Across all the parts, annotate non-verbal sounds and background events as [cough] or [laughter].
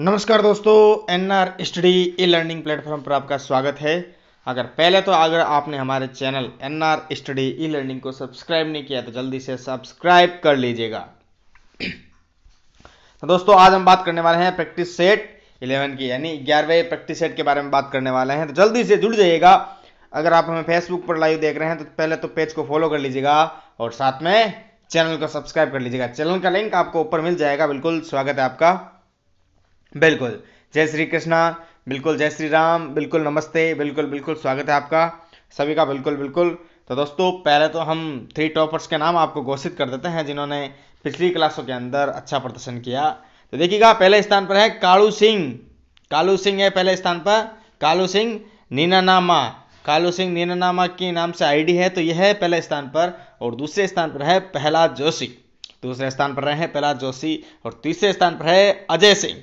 नमस्कार दोस्तों N R study e learning platform पर आपका स्वागत है अगर पहले तो अगर आपने हमारे channel N R study e learning को सब्सक्राइब नहीं किया तो जल्दी से सब्सक्राइब कर लीजिएगा तो दोस्तों आज हम बात करने वाले हैं प्रैक्टिस सेट 11 की यानी ग्यारहवें प्रैक्टिस सेट के बारे में बात करने वाले हैं तो जल्दी से जुड़ जाइएगा अगर आप हमें फेसबुक पर लाइव देख रहे हैं तो पहले तो पेज को फॉलो कर लीजिएगा और साथ में चैनल को सब्सक्राइब कर लीजिएगा चैनल का लिंक आपको ऊपर मिल जाएगा बिल्कुल स्वागत है आपका बिल्कुल जय श्री कृष्णा बिल्कुल जय श्री राम बिल्कुल नमस्ते बिल्कुल बिल्कुल स्वागत है आपका सभी का बिल्कुल बिल्कुल तो दोस्तों पहले तो हम थ्री टॉपर्स के नाम आपको घोषित कर देते हैं जिन्होंने पिछली क्लासों के अंदर अच्छा प्रदर्शन किया तो देखिएगा पहले स्थान पर है कालू सिंह कालू सिंह है पहले स्थान पर कालू सिंह नीनानामा कालू सिंह नीनानामा के नाम से आईडी है तो यह है पहले स्थान पर और दूसरे स्थान पर है प्रहलाद जोशी दूसरे स्थान पर रहे हैं प्रहलाद जोशी और तीसरे स्थान पर है अजय सिंह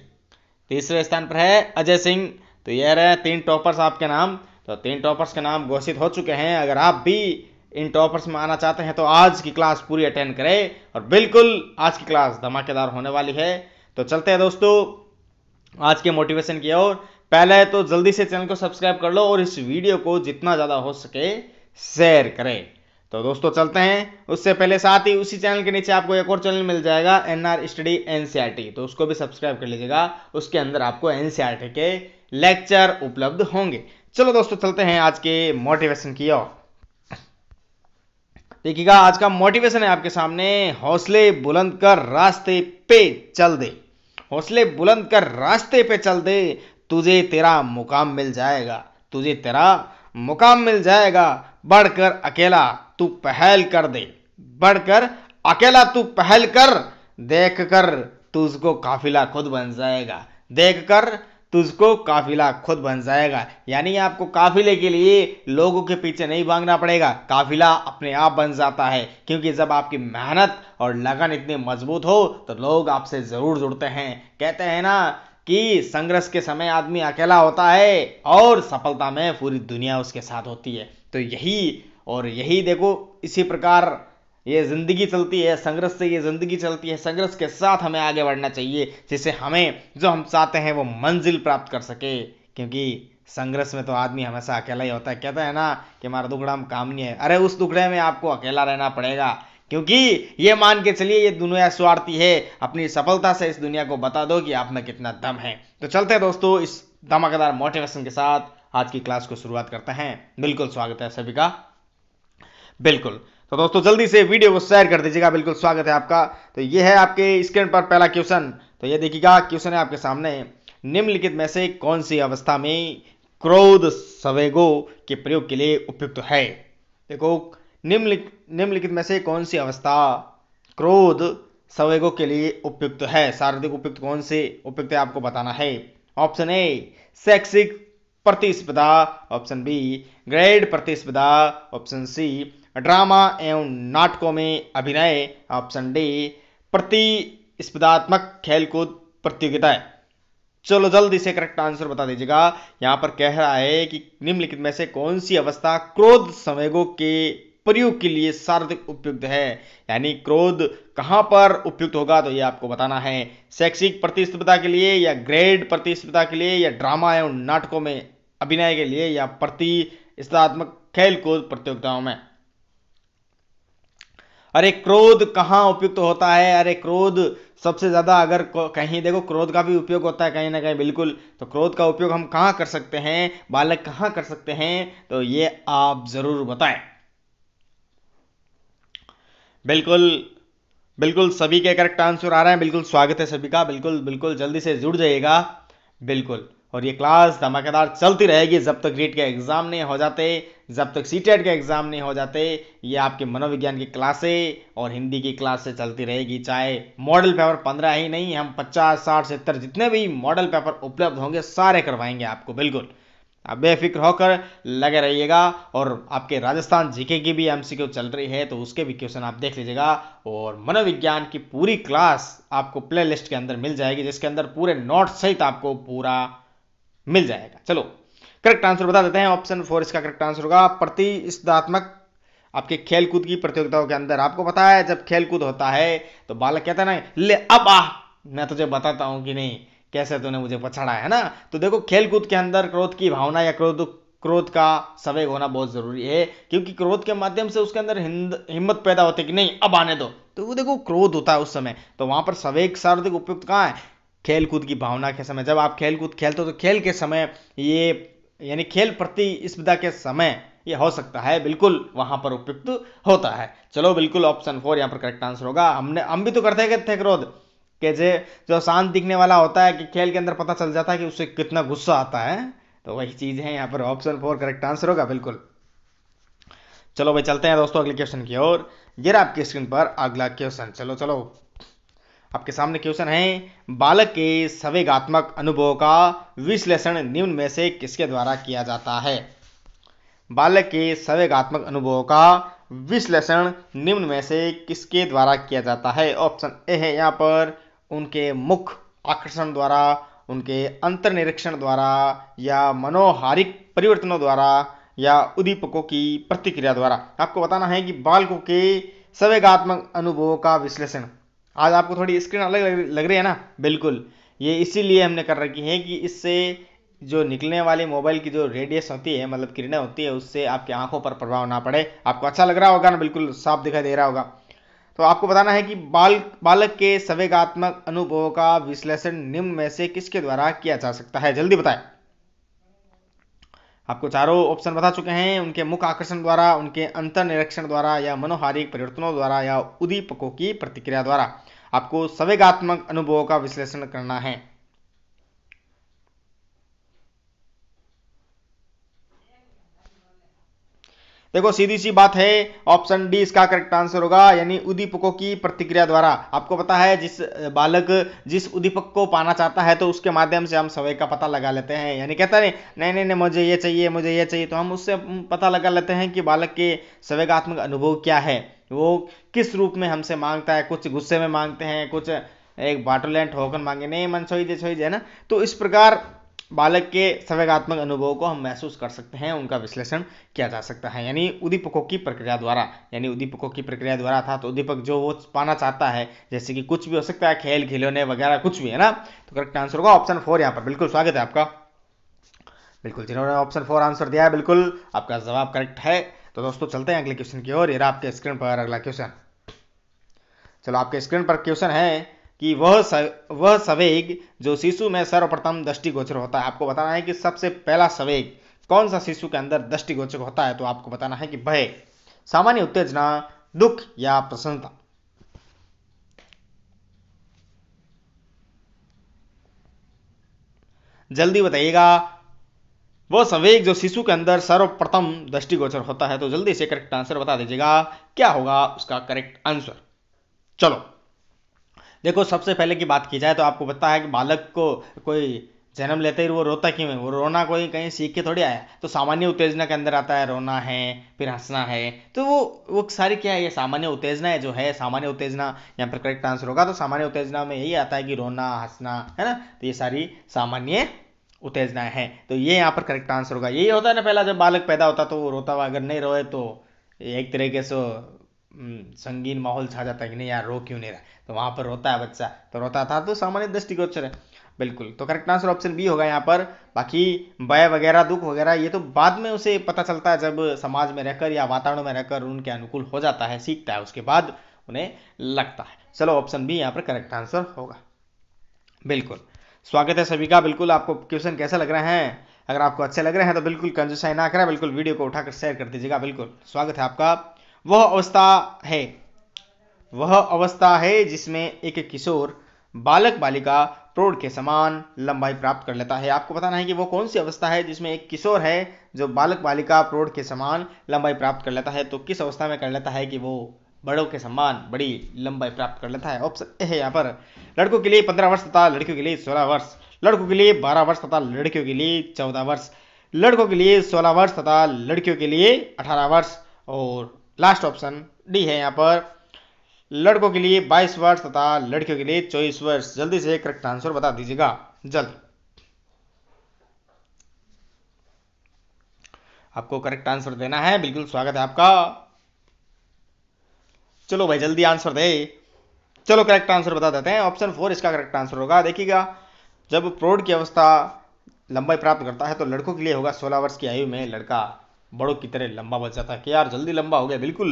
तीसरे स्थान पर है अजय सिंह तो यह रहे तीन टॉपर्स आपके नाम तो तीन टॉपर्स के नाम घोषित हो चुके हैं अगर आप भी इन टॉपर्स में आना चाहते हैं तो आज की क्लास पूरी अटेंड करें और बिल्कुल आज की क्लास धमाकेदार होने वाली है तो चलते हैं दोस्तों आज के मोटिवेशन की ओर पहले तो जल्दी से चैनल को सब्सक्राइब कर लो और इस वीडियो को जितना ज़्यादा हो सके शेयर करें तो दोस्तों चलते हैं उससे पहले साथ ही उसी चैनल के नीचे आपको एक और चैनल मिल जाएगा एन आर स्टडी एनसीआरटी तो उसको भी सब्सक्राइब कर लीजिएगा उसके अंदर आपको एनसीआरटी के लेक्चर उपलब्ध होंगे चलो दोस्तों चलते हैं आज के मोटिवेशन की ओर देखिएगा आज का मोटिवेशन है आपके सामने हौसले बुलंद कर रास्ते पे चल दे हौसले बुलंद कर रास्ते पे चल दे तुझे तेरा मुकाम मिल जाएगा तुझे तेरा मुकाम मिल जाएगा बढ़कर अकेला तू पहल कर दे बढ़कर अकेला तू पहल कर देख कर तुझको काफिला खुद बन जाएगा देख कर तुझको काफिला खुद बन जाएगा यानी आपको काफिले के लिए लोगों के पीछे नहीं भागना पड़ेगा काफिला अपने आप बन जाता है क्योंकि जब आपकी मेहनत और लगन इतनी मजबूत हो तो लोग आपसे ज़रूर जुड़ते हैं कहते हैं ना कि संघर्ष के समय आदमी अकेला होता है और सफलता में पूरी दुनिया उसके साथ होती है तो यही और यही देखो इसी प्रकार ये ज़िंदगी चलती है संघर्ष से ये ज़िंदगी चलती है संघर्ष के साथ हमें आगे बढ़ना चाहिए जिससे हमें जो हम चाहते हैं वो मंजिल प्राप्त कर सके क्योंकि संघर्ष में तो आदमी हमेशा अकेला ही होता है कहता है ना कि हमारा दुखड़ा हम काम नहीं है अरे उस दुखड़े में आपको अकेला रहना पड़ेगा क्योंकि ये मान के चलिए ये दुनिया स्वार्थी है अपनी सफलता से इस दुनिया को बता दो कि आप में कितना दम है तो चलते हैं दोस्तों इस धमाकेदार मोटिवेशन के साथ आज की क्लास को शुरुआत करते हैं बिल्कुल स्वागत है सभी का बिल्कुल तो दोस्तों जल्दी से वीडियो को शेयर कर दीजिएगा बिल्कुल स्वागत है आपका तो ये है आपके स्क्रीन पर पहला क्वेश्चन तो ये देखिएगा क्वेश्चन है आपके सामने निम्नलिखित में से कौन सी अवस्था में क्रोध सवेगो के प्रयोग के लिए उपयुक्त है देखो निम्नलिखित निम्नलिखित में से कौन सी अवस्था क्रोध सवेगो के लिए उपयुक्त है शारीरिक उपयुक्त कौन से उपयुक्त है आपको बताना है ऑप्शन ए शैक्षिक प्रतिस्पर्धा ऑप्शन बी ग्रेड प्रतिस्पर्धा ऑप्शन सी ड्रामा एवं नाटकों में अभिनय ऑप्शन डी प्रतिस्पर्धात्मक खेलकूद है चलो जल्दी से करेक्ट आंसर बता दीजिएगा यहां पर कह रहा है कि निम्नलिखित में से कौन सी अवस्था क्रोध संवेगों के प्रयोग के लिए सार्वधिक उपयुक्त है यानी क्रोध कहां पर उपयुक्त होगा तो ये आपको बताना है शैक्षिक प्रतिस्पर्धा के लिए या ग्रेड प्रतिस्पर्धा के लिए या ड्रामा एवं नाटकों में अभिनय के लिए या प्रतिस्पर्धात्मक खेलकूद प्रतियोगिताओं में अरे क्रोध कहाँ उपयुक्त तो होता है अरे क्रोध सबसे ज़्यादा अगर कहीं देखो क्रोध का भी उपयोग होता है कहीं ना कहीं बिल्कुल तो क्रोध का उपयोग हम कहाँ कर सकते हैं बालक कहाँ कर सकते हैं तो ये आप ज़रूर बताएं बिल्कुल बिल्कुल सभी के करेक्ट आंसर आ रहे हैं बिल्कुल स्वागत है सभी का बिल्कुल बिल्कुल जल्दी से जुड़ जाइएगा बिल्कुल और ये क्लास धमाकेदार चलती रहेगी जब तक रीट के एग्ज़ाम नहीं हो जाते जब तक सी टेट e के एग्ज़ाम नहीं हो जाते ये आपके मनोविज्ञान की क्लासे और हिंदी की क्लासे चलती रहेगी चाहे मॉडल पेपर पंद्रह ही नहीं हम पचास साठ सत्तर जितने भी मॉडल पेपर उपलब्ध होंगे सारे करवाएंगे आपको बिल्कुल आप बेफिक्र होकर लगे रहिएगा और आपके राजस्थान जीके की भी एम चल रही है तो उसके भी क्वेश्चन आप देख लीजिएगा और मनोविज्ञान की पूरी क्लास आपको प्ले के अंदर मिल जाएगी जिसके अंदर पूरे नोट्स सहित आपको पूरा मिल जाएगा चलो करेक्ट आंसर बता देते हैं ऑप्शन फोर इसका करेक्ट आंसर होगा प्रतिस्पर्धात्मक आपके खेलकूद की प्रतियोगिताओं के अंदर आपको पता है जब खेलकूद होता है तो बालक कहता है ना ले अब आ मैं तुझे बताता हूं कि नहीं कैसे तूने मुझे पछाड़ा है ना तो देखो खेलकूद के अंदर क्रोध की भावना या क्रोध क्रोध का सवेग होना बहुत जरूरी है क्योंकि क्रोध के माध्यम से उसके अंदर हिम्मत पैदा होती है कि नहीं अब आने दो तो वो देखो क्रोध होता है उस समय तो वहां पर सवेग सर्वधिक उपयुक्त कहाँ है खेल कूद की भावना के समय जब आप खेल कूद खेलते हो तो खेल के समय ये यानी खेल प्रति स्पर्धा के समय ये हो सकता है बिल्कुल वहां पर उपयुक्त होता है चलो बिल्कुल ऑप्शन फोर यहाँ पर करेक्ट आंसर होगा हमने हम भी तो करते हैं थे क्रोध के जे जो शांत दिखने वाला होता है कि खेल के अंदर पता चल जाता है कि उससे कितना गुस्सा आता है तो वही चीज है यहाँ पर ऑप्शन फोर करेक्ट आंसर होगा बिल्कुल चलो भाई चलते हैं दोस्तों अगले क्वेश्चन की ओर ये आपकी स्क्रीन पर अगला क्वेश्चन चलो चलो आपके सामने क्वेश्चन है बालक के संवेगात्मक अनुभव का विश्लेषण निम्न में से किसके द्वारा किया जाता है बालक के संवेगात्मक अनुभव का विश्लेषण निम्न में से किसके द्वारा किया जाता है ऑप्शन ए है यहाँ पर उनके मुख आकर्षण द्वारा उनके अंतर्निरीक्षण द्वारा या मनोहारिक परिवर्तनों द्वारा या उद्दीपकों की प्रतिक्रिया द्वारा आपको बताना है कि बालकों के संवेगात्मक अनुभवों का विश्लेषण आज आपको थोड़ी स्क्रीन अलग लग रही है ना बिल्कुल ये इसीलिए हमने कर रखी है कि इससे जो निकलने वाले मोबाइल की जो रेडियस होती है मतलब किरणें होती है उससे आपकी आंखों पर प्रभाव ना पड़े आपको अच्छा लग रहा होगा ना बिल्कुल साफ दिखाई दे रहा होगा तो आपको बताना है कि बाल बालक के संवेगात्मक अनुभवों का विश्लेषण निम्न में से किसके द्वारा किया जा सकता है जल्दी बताएं आपको चारों ऑप्शन बता चुके हैं उनके मुख आकर्षण द्वारा उनके अंतर निरीक्षण द्वारा या मनोहारिक परिवर्तनों द्वारा या उदीपकों की प्रतिक्रिया द्वारा आपको संवेगात्मक अनुभवों का विश्लेषण करना है देखो सीधी सी बात है ऑप्शन डी इसका करेक्ट आंसर होगा यानी उद्दीपकों की प्रतिक्रिया द्वारा आपको पता है जिस बालक जिस उद्दीपक को पाना चाहता है तो उसके माध्यम से हम सवय का पता लगा लेते हैं यानी कहता है नहीं नहीं नहीं मुझे ये चाहिए मुझे ये चाहिए तो हम उससे पता लगा लेते हैं कि बालक के सवेगात्मक अनुभव क्या है वो किस रूप में हमसे मांगता है कुछ गुस्से में मांगते हैं कुछ एक बाटोलैंड होकर मांगे नहीं मन सोई जे सोई जे ना तो इस प्रकार बालक के संवेगात्मक अनुभवों को हम महसूस कर सकते हैं उनका विश्लेषण किया जा सकता है यानी उद्दीपकों की प्रक्रिया द्वारा यानी उद्दीपकों की प्रक्रिया द्वारा था तो उद्दीपक जो वो पाना चाहता है जैसे कि कुछ भी हो सकता है खेल खिलौने वगैरह कुछ भी है ना तो करेक्ट आंसर होगा ऑप्शन फोर यहाँ पर बिल्कुल स्वागत है आपका बिल्कुल जिन्होंने ऑप्शन फोर आंसर दिया है बिल्कुल आपका जवाब करेक्ट है तो दोस्तों चलते हैं अगले क्वेश्चन की ओर ये आपके स्क्रीन पर अगला क्वेश्चन चलो आपके स्क्रीन पर क्वेश्चन है कि वह सव, वह सवेग जो शिशु में सर्वप्रथम दृष्टिगोचर होता है आपको बताना है कि सबसे पहला सवेग कौन सा शिशु के अंदर दृष्टिगोचर होता है तो आपको बताना है कि भय सामान्य उत्तेजना दुख या प्रसन्नता जल्दी बताइएगा वह संवेग जो शिशु के अंदर सर्वप्रथम दृष्टिगोचर होता है तो जल्दी से करेक्ट आंसर बता दीजिएगा क्या होगा उसका करेक्ट आंसर चलो देखो सबसे पहले की बात की जाए तो आपको पता है कि बालक को कोई जन्म लेते ही वो रोता क्यों है वो रोना कोई कहीं सीख के थोड़ी आया तो सामान्य उत्तेजना के अंदर आता है रोना है फिर हंसना है तो वो वो सारी क्या है ये सामान्य उत्तेजना है जो है सामान्य उत्तेजना यहाँ पर करेक्ट आंसर होगा तो सामान्य उत्तेजना में यही आता है कि रोना हंसना है ना तो ये सारी सामान्य उत्तेजना है तो ये यहाँ पर करेक्ट आंसर होगा यही होता है ना पहला जब बालक पैदा होता तो वो रोता हुआ अगर नहीं रोए तो एक तरीके से हम्म, संगीन माहौल छा जाता है कि नहीं यार रो क्यों नहीं रहा तो वहां पर रोता है बच्चा तो रोता था तो सामान्य दृष्टिगोचर है बिल्कुल तो करेक्ट आंसर ऑप्शन बी होगा यहाँ पर बाकी भय वगैरह दुख वगैरह ये तो बाद में उसे पता चलता है जब समाज में रहकर या वातावरण में रहकर उनके अनुकूल हो जाता है सीखता है उसके बाद उन्हें लगता है चलो ऑप्शन बी यहाँ पर करेक्ट आंसर होगा बिल्कुल स्वागत है सभी का बिल्कुल आपको क्वेश्चन कैसे लग रहे हैं अगर आपको अच्छे लग रहे हैं तो बिल्कुल कंजूसाई ना करें बिल्कुल वीडियो को उठाकर शेयर कर दीजिएगा बिल्कुल स्वागत है आपका वह अवस्था है वह अवस्था है जिसमें एक किशोर बालक बालिका प्रौढ़ के समान लंबाई प्राप्त कर लेता है आपको बताना है कि वो कौन सी अवस्था है जिसमें एक किशोर है जो बालक बालिका प्रौढ़ के समान लंबाई प्राप्त कर लेता है तो किस अवस्था में कर लेता है कि वो बड़ों के समान बड़ी लंबाई प्राप्त कर लेता है ऑप्शन ए है यहाँ पर लड़कों के लिए पंद्रह वर्ष तथा लड़कियों के लिए सोलह वर्ष लड़कों के लिए बारह वर्ष तथा लड़कियों के लिए चौदह वर्ष लड़कों के लिए सोलह वर्ष तथा लड़कियों के लिए अठारह वर्ष और लास्ट ऑप्शन डी है यहाँ पर लड़कों के लिए 22 वर्ष तथा लड़कियों के लिए 24 वर्ष जल्दी से करेक्ट आंसर बता दीजिएगा जल्द आपको करेक्ट आंसर देना है बिल्कुल स्वागत है आपका चलो भाई जल्दी आंसर दे चलो करेक्ट आंसर बता देते हैं ऑप्शन फोर इसका करेक्ट आंसर होगा देखिएगा जब प्रौढ़ की अवस्था लंबाई प्राप्त करता है तो लड़कों के लिए होगा सोलह वर्ष की आयु में लड़का बड़ों की तरह लंबा बच जाता है कि यार जल्दी लंबा हो गया बिल्कुल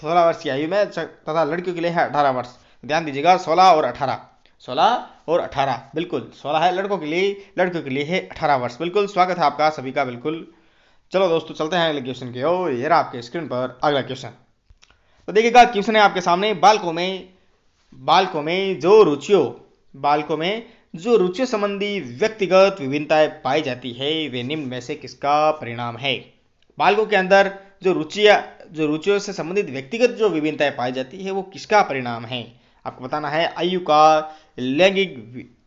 सोलह वर्ष की आयु में तथा लड़कियों के लिए है अठारह वर्ष ध्यान दीजिएगा सोलह और अठारह सोलह और अठारह बिल्कुल सोलह है लड़कों के लिए लड़कियों के लिए है अठारह वर्ष बिल्कुल स्वागत है आपका सभी का बिल्कुल चलो दोस्तों चलते हैं अगले क्वेश्चन के और ये रहा आपके स्क्रीन पर अगला क्वेश्चन तो देखिएगा क्वेश्चन है आपके सामने बालकों में बालकों में जो रुचियों बालकों में जो रुचियों संबंधी व्यक्तिगत विभिन्नताएं पाई जाती है वे निम्न में से किसका परिणाम है बालकों के अंदर जो रुचिया जो रुचियों से संबंधित व्यक्तिगत जो विभिन्नताएं पाई जाती है वो किसका परिणाम है आपको बताना है आयु का लैंगिक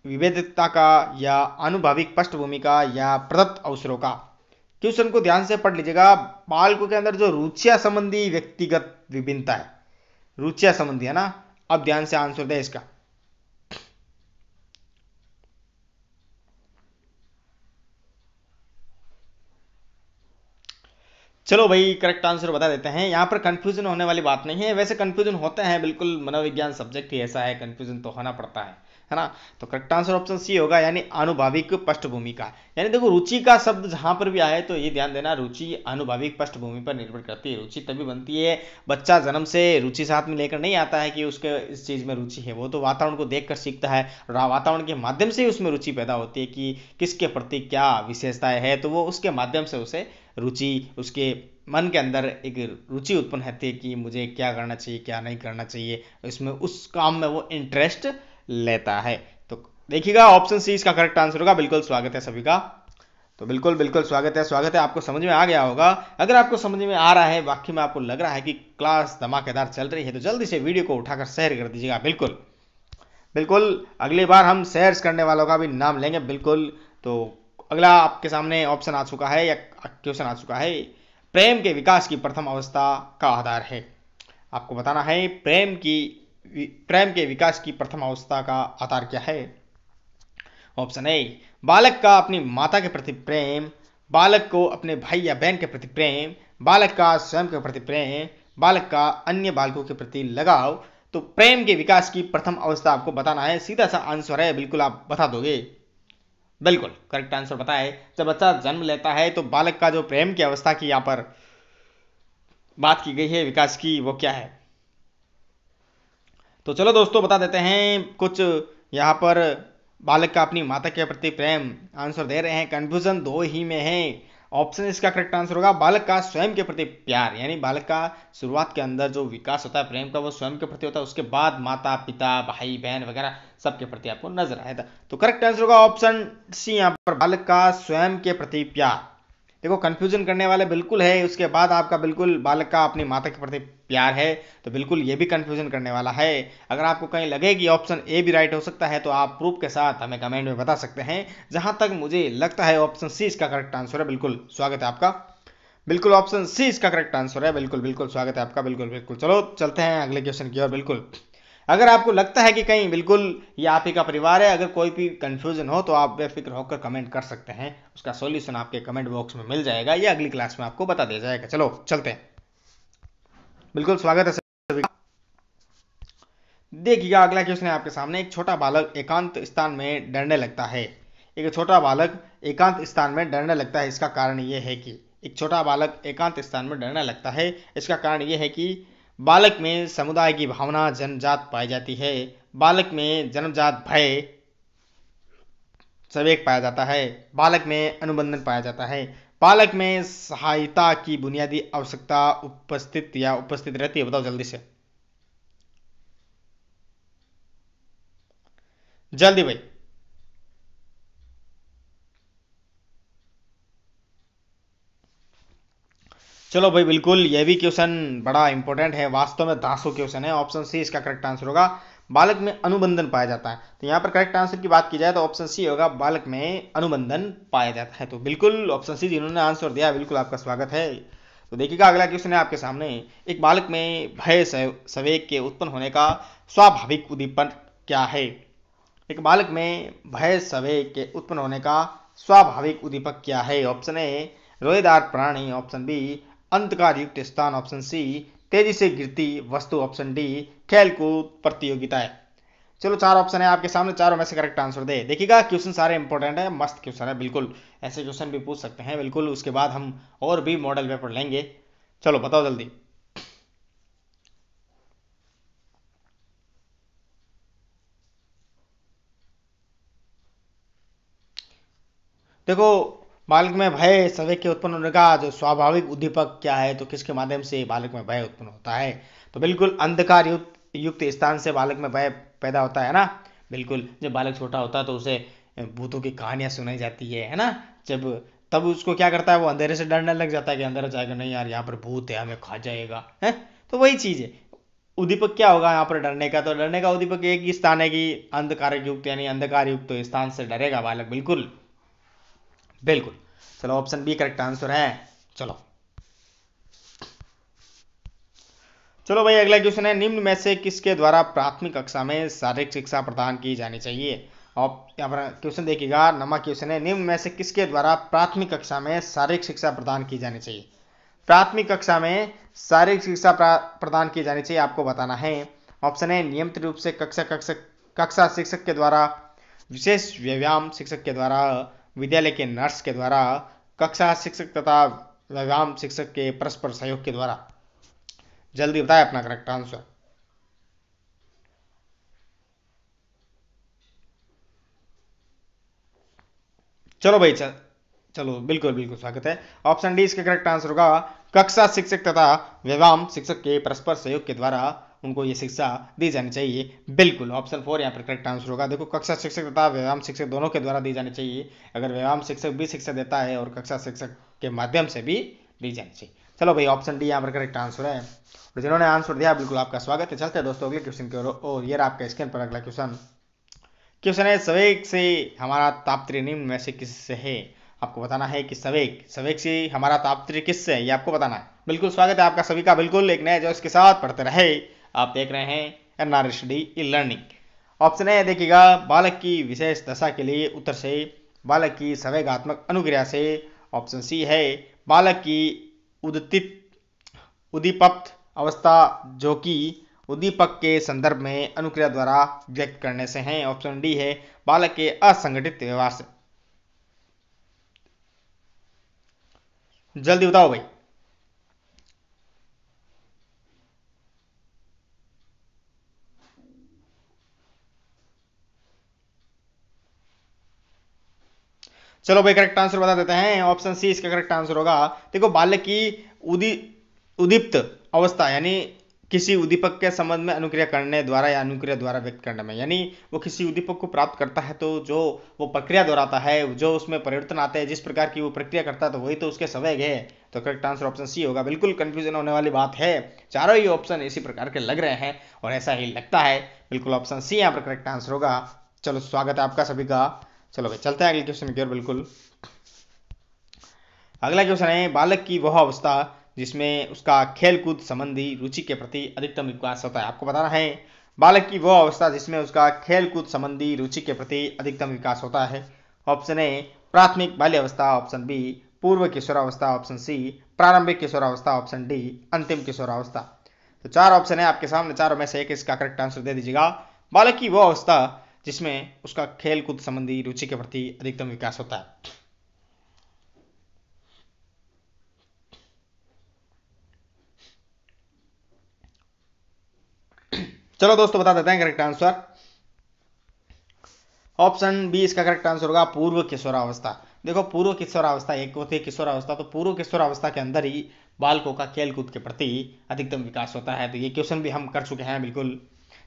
विभेदता का या अनुभाविक पृष्ठभूमि का या प्रदत्त अवसरों का क्वेश्चन को ध्यान से पढ़ लीजिएगा बालकों के अंदर जो रुचिया संबंधी व्यक्तिगत विभिन्नता है रुचिया संबंधी है ना अब ध्यान से आंसर दें इसका चलो भाई करेक्ट आंसर बता देते हैं यहाँ पर कंफ्यूजन होने वाली बात नहीं है वैसे कंफ्यूजन होता है बिल्कुल मनोविज्ञान सब्जेक्ट ही ऐसा है कंफ्यूजन तो होना पड़ता है है ना तो करेक्ट आंसर ऑप्शन सी होगा यानी अनुभाविक पृष्ठभूमि का यानी देखो रुचि का शब्द जहां पर भी आए तो ये ध्यान देना रुचि अनुभाविक पृष्ठभूमि पर निर्भर करती है रुचि तभी बनती है बच्चा जन्म से रुचि साथ में लेकर नहीं आता है कि उसके इस चीज में रुचि है वो तो वातावरण को देख सीखता है वातावरण के माध्यम से ही उसमें रुचि पैदा होती है कि किसके प्रति क्या विशेषताएं है तो वो उसके माध्यम से उसे रुचि उसके मन के अंदर एक रुचि उत्पन्न होती है कि मुझे क्या करना चाहिए क्या नहीं करना चाहिए इसमें उस काम में वो इंटरेस्ट लेता है तो देखिएगा ऑप्शन सी इसका करेक्ट आंसर होगा बिल्कुल स्वागत है सभी का तो बिल्कुल बिल्कुल स्वागत है स्वागत है आपको समझ में आ गया होगा अगर आपको समझ में आ रहा है वाक्य में आपको लग रहा है कि क्लास धमाकेदार चल रही है तो जल्दी से वीडियो को उठाकर शेयर कर दीजिएगा बिल्कुल बिल्कुल अगली बार हम शेयर करने वालों का भी नाम लेंगे बिल्कुल तो अगला आपके सामने ऑप्शन आ चुका है या क्वेश्चन आ चुका है प्रेम के विकास की प्रथम अवस्था का आधार है आपको बताना है प्रेम की प्रेम के विकास की प्रथम अवस्था का आधार क्या है ऑप्शन ए बालक का अपनी माता के प्रति प्रेम बालक को अपने भाई या बहन के प्रति प्रेम बालक का स्वयं के प्रति प्रेम बालक का अन्य बालकों के प्रति लगाव तो प्रेम के विकास की प्रथम अवस्था आपको बताना है सीधा सा आंसर है बिल्कुल आप बता दोगे बिल्कुल करेक्ट आंसर बताए जब बच्चा जन्म लेता है तो बालक का जो प्रेम की अवस्था की यहाँ पर बात की गई है विकास की वो क्या है तो चलो दोस्तों बता देते हैं कुछ यहाँ पर बालक का अपनी माता के प्रति प्रेम आंसर दे रहे हैं कन्फ्यूजन दो ही में है ऑप्शन इसका करेक्ट आंसर होगा बालक का स्वयं के प्रति प्यार यानी बालक का शुरुआत के अंदर जो विकास होता है प्रेम का वो स्वयं के प्रति होता है उसके बाद माता पिता भाई बहन वगैरह सबके प्रति आपको नजर आया था तो करेक्ट आंसर होगा ऑप्शन सी यहाँ पर बालक का स्वयं के प्रति प्यार देखो कन्फ्यूजन करने वाले बिल्कुल है उसके बाद आपका बिल्कुल बालक का अपनी माता के प्रति प्यार है तो बिल्कुल ये भी कन्फ्यूजन करने वाला है अगर आपको कहीं लगे कि ऑप्शन ए भी राइट हो सकता है तो आप प्रूफ के साथ हमें कमेंट में बता सकते हैं जहां तक मुझे लगता है ऑप्शन सी इसका करेक्ट आंसर है बिल्कुल स्वागत है आपका बिल्कुल ऑप्शन सी इसका करेक्ट आंसर है बिल्कुल बिल्कुल स्वागत है आपका बिल्कुल बिल्कुल चलो चलते हैं अगले क्वेश्चन की ओर बिल्कुल अगर आपको लगता है कि कहीं बिल्कुल ये आप ही का परिवार है अगर कोई भी कन्फ्यूजन हो तो आप बेफिक्र होकर कमेंट कर सकते हैं उसका सॉल्यूशन आपके कमेंट बॉक्स में मिल जाएगा या अगली क्लास में आपको बता दिया जाएगा चलो चलते हैं बिल्कुल स्वागत है सभी देखिएगा अगला क्वेश्चन है आपके सामने एक छोटा बालक एकांत स्थान में डरने लगता है एक छोटा बालक एकांत स्थान में डरने लगता है इसका कारण यह है कि एक छोटा बालक एकांत स्थान में डरने लगता है इसका कारण यह है कि बालक में समुदाय की भावना जन्मजात पाई जाती है बालक में जन्मजात भय सवेक पाया जाता है बालक में अनुबंधन पाया जाता है बालक में सहायता की बुनियादी आवश्यकता उपस्थित या उपस्थित रहती है बताओ जल्दी से जल्दी भाई चलो भाई बिल्कुल ये भी क्वेश्चन बड़ा इंपॉर्टेंट है वास्तव में दासो क्वेश्चन है ऑप्शन सी इसका करेक्ट आंसर होगा बालक में अनुबंधन पाया जाता है तो यहाँ पर करेक्ट आंसर की बात की जाए तो ऑप्शन सी होगा बालक में अनुबंधन पाया जाता है तो बिल्कुल ऑप्शन सी जिन्होंने आंसर दिया बिल्कुल आपका स्वागत है तो देखिएगा अगला क्वेश्चन है आपके सामने एक बालक में भय सवेग के उत्पन्न होने का स्वाभाविक उद्दीपन क्या है एक बालक में भय सवेग के उत्पन्न होने का स्वाभाविक उद्दीपक क्या है ऑप्शन ए रोएदार प्राणी ऑप्शन बी अंतकार युक्त स्थान ऑप्शन सी तेजी से गिरती वस्तु ऑप्शन डी खेलकूद है चलो चार ऑप्शन है आपके सामने चारों में से करेक्ट आंसर दे देखिएगा क्वेश्चन सारे इंपॉर्टेंट है मस्त क्वेश्चन है बिल्कुल ऐसे क्वेश्चन भी पूछ सकते हैं बिल्कुल उसके बाद हम और भी मॉडल पेपर लेंगे चलो बताओ जल्दी देखो बालक में भय सवे के उत्पन्न होने का जो स्वाभाविक उद्दीपक क्या है तो किसके माध्यम से बालक में भय उत्पन्न होता है तो बिल्कुल अंधकार युक्त युक्त स्थान से बालक में भय पैदा होता है ना बिल्कुल जब बालक छोटा होता है तो उसे भूतों की कहानियां सुनाई जाती है है ना जब तब उसको क्या करता है वो अंधेरे से डरने लग जाता है कि अंधेरा जाएगा नहीं यार यहाँ पर भूत है हमें खा जाएगा है तो वही चीज़ है उद्दीपक क्या होगा यहाँ पर डरने का तो डरने का उद्दीपक एक ही स्थान है कि अंधकार युक्त यानी अंधकार युक्त स्थान से डरेगा बालक बिल्कुल बिल्कुल चलो ऑप्शन बी करेक्ट आंसर है चलो चलो भाई अगला क्वेश्चन है निम्न में से किसके द्वारा प्राथमिक कक्षा में शारीरिक शिक्षा प्रदान की जानी चाहिए आप यहाँ पर क्वेश्चन देखिएगा नवा क्वेश्चन है निम्न में से किसके द्वारा प्राथमिक कक्षा में शारीरिक शिक्षा प्रदान की जानी चाहिए प्राथमिक कक्षा में शारीरिक शिक्षा प्रदान की जानी चाहिए आपको बताना है ऑप्शन है नियमित रूप से कक्षा कक्षा कक्षा शिक्षक के द्वारा विशेष व्यायाम शिक्षक के द्वारा विद्यालय के नर्स के द्वारा कक्षा शिक्षक तथा व्यायाम शिक्षक के परस्पर सहयोग के द्वारा जल्दी बताएं अपना करेक्ट आंसर चलो भाई चल चलो बिल्कुल बिल्कुल स्वागत है ऑप्शन डी इसका करेक्ट आंसर होगा कक्षा शिक्षक तथा व्यायाम शिक्षक के परस्पर सहयोग के द्वारा उनको ये शिक्षा दी जानी चाहिए बिल्कुल ऑप्शन फोर यहाँ पर करेक्ट आंसर होगा देखो कक्षा शिक्षक तथा व्यायाम शिक्षक दोनों के द्वारा दी जानी चाहिए अगर व्यायाम शिक्षक भी शिक्षा देता है और कक्षा शिक्षक के माध्यम से भी दी जानी चाहिए चलो भाई ऑप्शन डी यहाँ पर करेक्ट आंसर है और जिन्होंने आंसर दिया बिल्कुल आपका स्वागत है चलते हैं दोस्तों अगले क्वेश्चन की और ये आपका स्क्रीन पर अगला क्वेश्चन क्वेश्चन है सवेक से हमारा तापत्री निम्न में से किस से है आपको बताना है कि सवेक सवेक से हमारा तापत्री किस से है ये आपको बताना है बिल्कुल स्वागत है आपका सभी का बिल्कुल एक नए जो इसके साथ पढ़ते रहे आप देख रहे हैं N R S D learning option है देखिएगा बालक की विशेष दशा के लिए उत्तर से बालक की संवेगात्मक अनुक्रिया से ऑप्शन सी है बालक की उदित उदीपप्त अवस्था जो कि उद्दीपक के संदर्भ में अनुक्रिया द्वारा व्यक्त करने से है ऑप्शन डी है बालक के असंगठित व्यवहार से जल्दी बताओ भाई चलो भाई करेक्ट आंसर बता देते हैं ऑप्शन सी इसका करेक्ट आंसर होगा देखो बाल्य की उदी उदीप्त अवस्था यानी किसी उद्दीपक के संबंध में अनुक्रिया करने द्वारा या अनुक्रिया द्वारा व्यक्त करने में यानी वो किसी उद्दीपक को प्राप्त करता है तो जो वो प्रक्रिया दोहराता है जो उसमें परिवर्तन आते हैं जिस प्रकार की वो प्रक्रिया करता है तो वही तो उसके सवैग है तो करेक्ट आंसर ऑप्शन सी होगा बिल्कुल कंफ्यूजन होने वाली बात है चारों ही ऑप्शन इसी प्रकार के लग रहे हैं और ऐसा ही लगता है बिल्कुल ऑप्शन सी यहाँ पर करेक्ट आंसर होगा चलो स्वागत है आपका सभी का चलो भाई चलते हैं अगले क्वेश्चन की ओर बिल्कुल अगला क्वेश्चन है बालक की वह अवस्था जिसमें उसका खेलकूद संबंधी रुचि के प्रति अधिकतम विकास होता है आपको बताना है बालक की वह अवस्था जिसमें उसका खेलकूद संबंधी रुचि के प्रति अधिकतम विकास होता है ऑप्शन ए प्राथमिक बाल्यावस्था ऑप्शन बी पूर्व किशोरावस्था ऑप्शन सी प्रारंभिक किशोरावस्था ऑप्शन डी अंतिम किशोरावस्था तो चार ऑप्शन है आपके सामने चारों में से एक इसका करेक्ट आंसर दे दीजिएगा बालक की वह अवस्था जिसमें उसका खेल कूद संबंधी रुचि के प्रति अधिकतम विकास होता है चलो दोस्तों बता देते हैं करेक्ट आंसर ऑप्शन बी इसका करेक्ट आंसर होगा पूर्व किशोरावस्था देखो पूर्व किशोरावस्था एक होती है किशोरावस्था तो पूर्व किशोरावस्था के अंदर ही बालकों का खेलकूद के प्रति अधिकतम विकास होता है तो ये क्वेश्चन भी हम कर चुके हैं बिल्कुल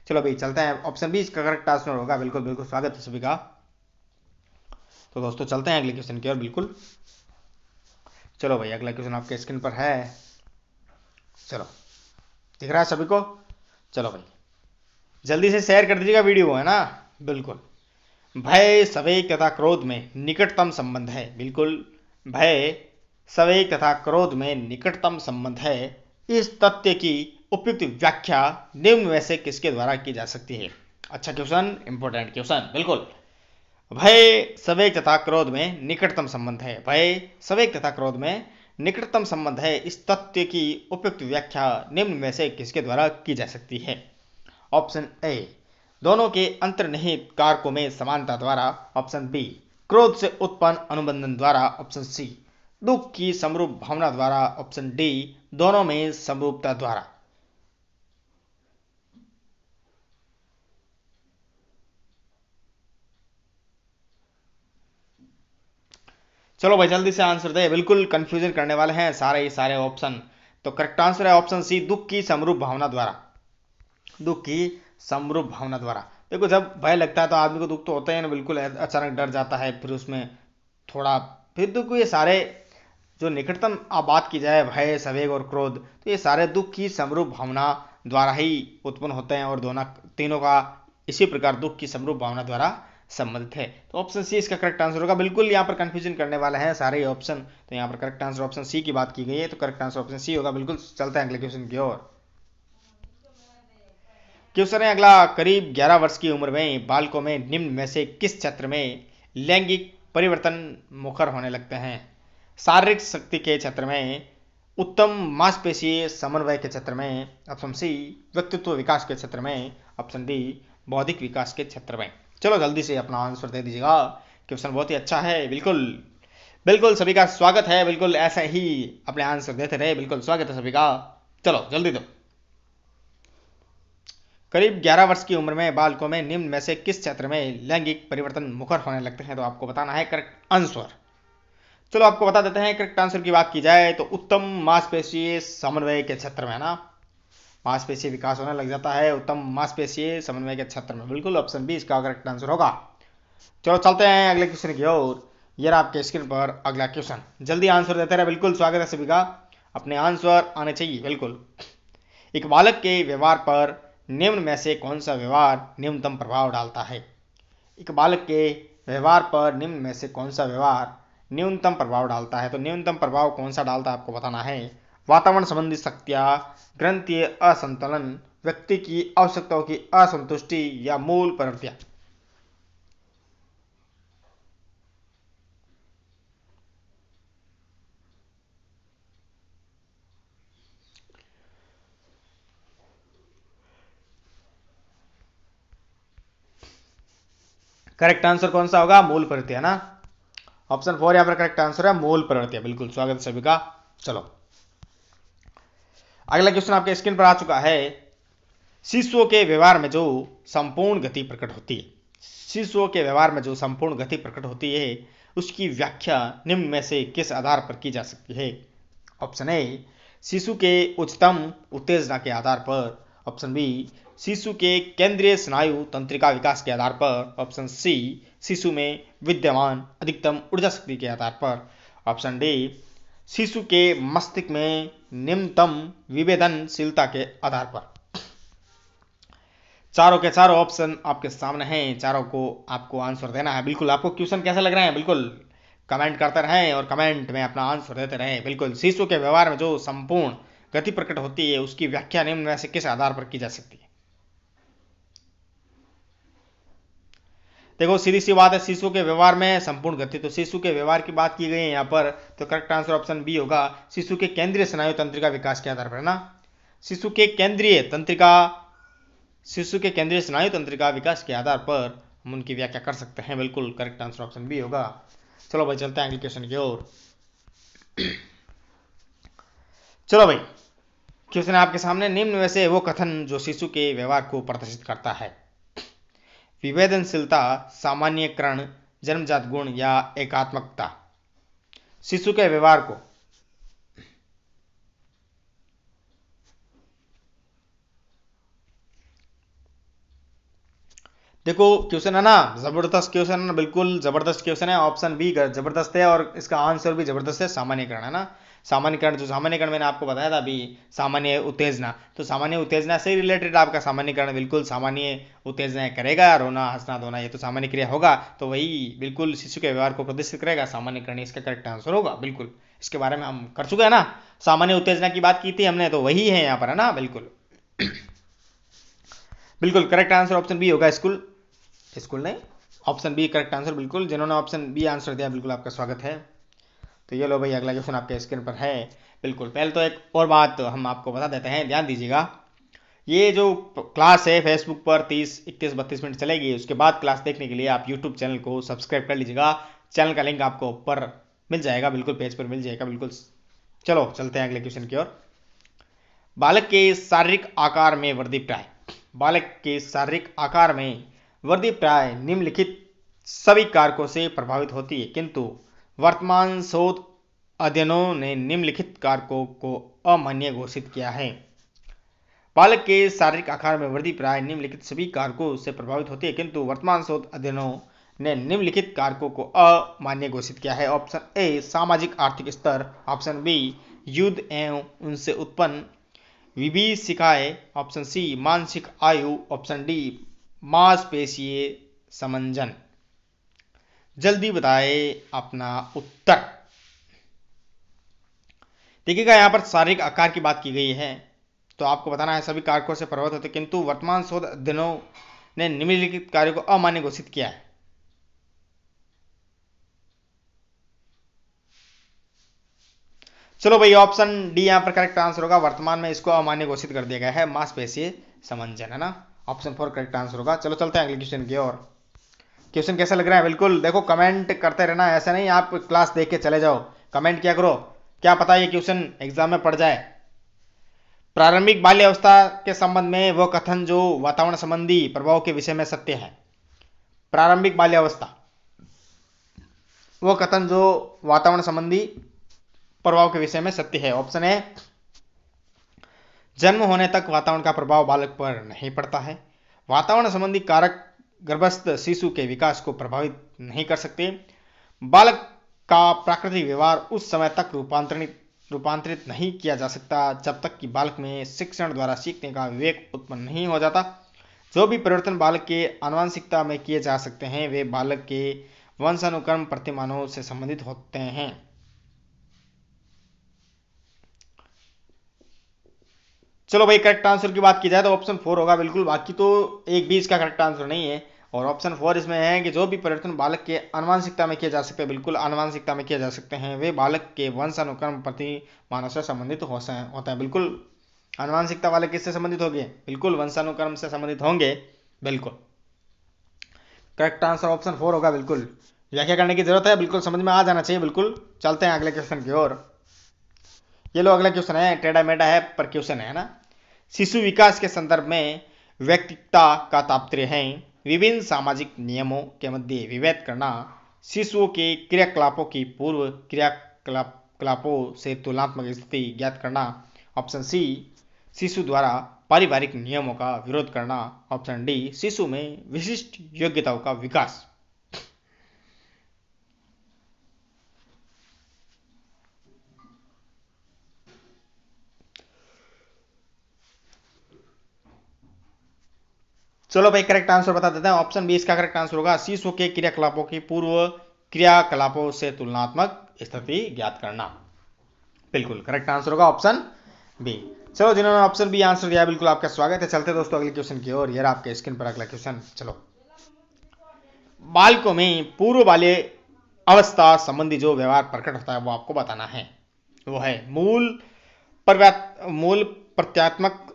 चलो भाई चलते हैं ऑप्शन बी इसका करेक्ट आंसर होगा बिल्कुल बिल्कुल स्वागत है सभी का तो दोस्तों चलते हैं अगले क्वेश्चन की ओर बिल्कुल चलो भाई अगला क्वेश्चन आपके स्क्रीन पर है चलो दिख रहा है सभी को चलो भाई जल्दी से शेयर कर दीजिएगा वीडियो है ना बिल्कुल भय सवेग तथा क्रोध में निकटतम संबंध है बिल्कुल भय सवेग तथा क्रोध में निकटतम संबंध है इस तथ्य की उपयुक्त व्याख्या निम्न में से किसके द्वारा की जा सकती है अच्छा क्वेश्चन इंपॉर्टेंट क्वेश्चन बिल्कुल भय सवेग तथा क्रोध में निकटतम संबंध है भय सवेग तथा क्रोध में निकटतम संबंध है इस तथ्य की उपयुक्त व्याख्या निम्न में से किसके द्वारा की जा सकती है ऑप्शन ए दोनों के अंतर्निहित कारकों में समानता द्वारा ऑप्शन बी क्रोध से उत्पन्न अनुबंधन द्वारा ऑप्शन सी दुख की समरूप भावना द्वारा ऑप्शन डी दोनों में समरूपता द्वारा चलो भाई जल्दी से आंसर दे बिल्कुल कंफ्यूजन करने वाले हैं सारे ही सारे ऑप्शन तो करेक्ट आंसर है ऑप्शन सी दुख की समरूप भावना द्वारा दुख की समरूप भावना द्वारा देखो जब भय लगता है तो आदमी को दुख तो होता है ना बिल्कुल अचानक डर जाता है फिर उसमें थोड़ा फिर देखो ये सारे जो निकटतम बात की जाए भय सवेग और क्रोध तो ये सारे दुख की समरूप भावना द्वारा ही उत्पन्न होते हैं और दोनों तीनों का इसी प्रकार दुख की समरूप भावना द्वारा संबंधित है तो ऑप्शन सी इसका करेक्ट आंसर होगा बिल्कुल यहाँ पर कंफ्यूजन करने वाला है सारे ऑप्शन तो यहाँ पर करेक्ट आंसर ऑप्शन सी की बात की गई है तो करेक्ट आंसर ऑप्शन सी होगा बिल्कुल चलता है अगले क्वेश्चन की ओर क्वेश्चन है अगला करीब 11 वर्ष की उम्र में बालकों में निम्न में से किस क्षेत्र में लैंगिक परिवर्तन मुखर होने लगते हैं शारीरिक शक्ति के क्षेत्र में उत्तम मांसपेशीय समन्वय के क्षेत्र में ऑप्शन सी व्यक्तित्व विकास के क्षेत्र में ऑप्शन डी बौद्धिक विकास के क्षेत्र में चलो जल्दी से अपना आंसर दे दीजिएगा क्वेश्चन बहुत ही अच्छा है बिल्कुल बिल्कुल सभी का स्वागत है बिल्कुल ऐसे ही अपने आंसर देते रहे बिल्कुल स्वागत है सभी का चलो जल्दी दो करीब 11 वर्ष की उम्र में बालकों में निम्न में से किस क्षेत्र में लैंगिक परिवर्तन मुखर होने लगते हैं तो आपको बताना है करेक्ट आंसर चलो आपको बता देते हैं करेक्ट आंसर की बात की जाए तो उत्तम मांसपेशीय समन्वय के क्षेत्र में ना मांसपेशी विकास होने लग जाता है उत्तम मांसपेशी समन्वय के क्षेत्र में बिल्कुल ऑप्शन बी इसका करेक्ट आंसर होगा चलो चलते हैं अगले क्वेश्चन की ओर ये आपके स्क्रीन पर अगला क्वेश्चन जल्दी आंसर देते रहे बिल्कुल स्वागत है सभी का अपने आंसर आने चाहिए बिल्कुल एक बालक के व्यवहार पर निम्न में से कौन सा व्यवहार निम्नतम प्रभाव डालता है एक बालक के व्यवहार पर निम्न में से कौन सा व्यवहार न्यूनतम प्रभाव डालता है तो न्यूनतम प्रभाव कौन सा डालता है आपको बताना है वातावरण संबंधी शक्तियाँ ग्रंथीय असंतुलन व्यक्ति की आवश्यकताओं की असंतुष्टि या मूल प्रवृत्तियां करेक्ट आंसर कौन सा होगा मूल प्रवृत्ति है ना ऑप्शन फोर यहां पर करेक्ट आंसर है मूल प्रवृत्ति बिल्कुल स्वागत सभी का चलो अगला क्वेश्चन आपके स्क्रीन पर आ चुका है शिशुओं के व्यवहार में जो संपूर्ण गति प्रकट होती है शिशुओं के व्यवहार में जो संपूर्ण गति प्रकट होती है उसकी व्याख्या निम्न में से किस आधार पर की जा सकती है ऑप्शन ए शिशु के उच्चतम उत्तेजना के आधार पर ऑप्शन बी शिशु के केंद्रीय स्नायु तंत्रिका विकास के आधार पर ऑप्शन सी शिशु में विद्यमान अधिकतम ऊर्जा शक्ति के आधार पर ऑप्शन डी शिशु के मस्तिष्क में निम्नतम विवेदनशीलता के आधार पर चारों के चारों ऑप्शन आपके सामने हैं चारों को आपको आंसर देना है बिल्कुल आपको क्वेश्चन कैसे लग रहे हैं बिल्कुल कमेंट करते रहें और कमेंट में अपना आंसर देते रहें बिल्कुल शिशु के व्यवहार में जो संपूर्ण गति प्रकट होती है उसकी व्याख्या निम्न में से किस आधार पर की जा सकती है देखो सीधी सी बात है शिशु के व्यवहार में संपूर्ण गति तो शिशु के व्यवहार की बात की गई है यहाँ पर तो करेक्ट आंसर ऑप्शन बी होगा शिशु के केंद्रीय स्नायु तंत्र का विकास के आधार पर है ना शिशु के केंद्रीय तंत्रिका शिशु के केंद्रीय स्नायु तंत्र का विकास के आधार पर हम उनकी व्याख्या कर सकते हैं बिल्कुल करेक्ट आंसर ऑप्शन बी होगा चलो भाई चलते हैं अगले क्वेश्चन की ओर [clears throat] चलो भाई क्वेश्चन आपके सामने निम्न वैसे वो कथन जो शिशु के व्यवहार को प्रदर्शित करता है विवेदनशीलता सामान्यकरण जन्मजात गुण या एकात्मकता शिशु के व्यवहार को देखो क्वेश्चन है ना जबरदस्त क्वेश्चन है ना बिल्कुल जबरदस्त क्वेश्चन है ऑप्शन बी जबरदस्त है और इसका आंसर भी जबरदस्त है सामान्यकरण है ना सामान्यकरण जो तो सामान्यकरण मैंने आपको बताया था अभी सामान्य उत्तेजना तो सामान्य उत्तेजना से रिलेटेड आपका सामान्यकरण बिल्कुल सामान्य उत्तेजना करेगा रोना हंसना धोना ये तो सामान्य क्रिया होगा तो वही बिल्कुल शिशु के व्यवहार को प्रदर्शित करेगा सामान्यकरण इसका करेक्ट आंसर होगा बिल्कुल इसके बारे में हम कर चुके हैं ना सामान्य उत्तेजना की बात की थी हमने तो वही है यहाँ पर है ना बिल्कुल [clears throat] बिल्कुल करेक्ट आंसर ऑप्शन बी होगा स्कूल स्कूल नहीं ऑप्शन बी करेक्ट आंसर बिल्कुल जिन्होंने ऑप्शन बी आंसर दिया बिल्कुल आपका स्वागत है तो ये लो भाई अगला क्वेश्चन आपके स्क्रीन पर है बिल्कुल पहले तो एक और बात हम आपको बता देते हैं ध्यान दीजिएगा ये जो क्लास है फेसबुक पर तीस इक्कीस बत्तीस मिनट चलेगी उसके बाद क्लास देखने के लिए आप यूट्यूब चैनल को सब्सक्राइब कर लीजिएगा चैनल का लिंक आपको ऊपर मिल जाएगा बिल्कुल पेज पर मिल जाएगा बिल्कुल चलो चलते हैं अगले क्वेश्चन की ओर बालक के शारीरिक आकार में वृद्धि प्राय बालक के शारीरिक आकार में वृद्धि प्राय निम्नलिखित सभी कारकों से प्रभावित होती है किंतु वर्तमान शोध अध्ययनों ने निम्नलिखित कारकों को अमान्य घोषित किया है बालक के शारीरिक आकार में वृद्धि प्राय निम्नलिखित सभी कारकों से प्रभावित होती है किंतु वर्तमान शोध अध्ययनों ने निम्नलिखित कारकों को अमान्य घोषित किया है ऑप्शन ए सामाजिक आर्थिक स्तर ऑप्शन बी युद्ध एवं उनसे उत्पन्न विवि ऑप्शन सी मानसिक आयु ऑप्शन डी मांसपेशीय समंजन जल्दी बताए अपना उत्तर देखिएगा यहां पर शारीरिक आकार की बात की गई है तो आपको बताना है सभी कारकों से पर्वत होते किंतु वर्तमान शोध अध्ययनों ने निम्नलिखित कार्य को अमान्य घोषित किया है चलो भाई ऑप्शन डी यहां पर करेक्ट आंसर होगा वर्तमान में इसको अमान्य घोषित कर दिया गया है पेशी समंजन है ना ऑप्शन फोर करेक्ट आंसर होगा चलो चलते हैं अगले क्वेश्चन की ओर क्वेश्चन कैसा लग रहा है बिल्कुल देखो कमेंट करते रहना ऐसा नहीं आप क्लास देख के चले जाओ कमेंट क्या करो क्या पता ये क्वेश्चन एग्जाम में पड़ जाए प्रारंभिक बाल्य अवस्था के संबंध में वह कथन जो वातावरण संबंधी प्रभाव के विषय में सत्य है प्रारंभिक बाल्य अवस्था वह कथन जो वातावरण संबंधी प्रभाव के विषय में सत्य है ऑप्शन है जन्म होने तक वातावरण का प्रभाव बालक पर नहीं पड़ता है वातावरण संबंधी कारक गर्भस्थ शिशु के विकास को प्रभावित नहीं कर सकते बालक का प्राकृतिक व्यवहार उस समय तक रूपांतरित रूपांतरित नहीं किया जा सकता जब तक कि बालक में शिक्षण द्वारा सीखने का विवेक उत्पन्न नहीं हो जाता जो भी परिवर्तन बालक के आनुवांशिकता में किए जा सकते हैं वे बालक के वंशानुक्रम प्रतिमानों से संबंधित होते हैं चलो भाई करेक्ट आंसर की बात की जाए तो ऑप्शन फोर होगा बिल्कुल बाकी तो एक भी इसका करेक्ट आंसर नहीं है और ऑप्शन फोर इसमें है कि जो भी परिवर्तन बालक के अनुवांशिकता में किए जा सकते हैं बिल्कुल अनुवांशिकता में किए जा सकते हैं वे बालक के वंश अनुक्रम प्रति मानव से संबंधित हो होता है बिल्कुल अनुवांशिकता वाले किससे संबंधित होंगे बिल्कुल वंशानुक्रम से संबंधित होंगे बिल्कुल करेक्ट आंसर ऑप्शन फोर होगा बिल्कुल व्याख्या करने की जरूरत है बिल्कुल समझ में आ जाना चाहिए बिल्कुल चलते हैं अगले क्वेश्चन की ओर ये लो अगला क्वेश्चन है टेढ़ा मेढा है पर क्वेश्चन है ना शिशु विकास के संदर्भ में व्यक्तित्व का तात्पर्य है विभिन्न सामाजिक नियमों के मध्य विभेद करना शिशुओं के क्रियाकलापों की पूर्व क्रियाकलाप से तुलनात्मक स्थिति ज्ञात करना ऑप्शन सी शिशु द्वारा पारिवारिक नियमों का विरोध करना ऑप्शन डी शिशु में विशिष्ट योग्यताओं का विकास चलो भाई करेक्ट आंसर बता देते हैं ऑप्शन बी इसका करेक्ट आंसर होगा शिशु के क्रियाकलापों की पूर्व क्रियाकलापों से तुलनात्मक स्थिति ज्ञात करना बिल्कुल करेक्ट आंसर होगा ऑप्शन बी चलो जिन्होंने ऑप्शन बी आंसर दिया बिल्कुल आपका स्वागत है चलते दोस्तों अगले क्वेश्चन की ओर यार आपके स्क्रीन पर अगला क्वेश्चन चलो बालकों में पूर्व बाल्य अवस्था संबंधी जो व्यवहार प्रकट होता है वो आपको बताना है वो है मूल मूल प्रत्यात्मक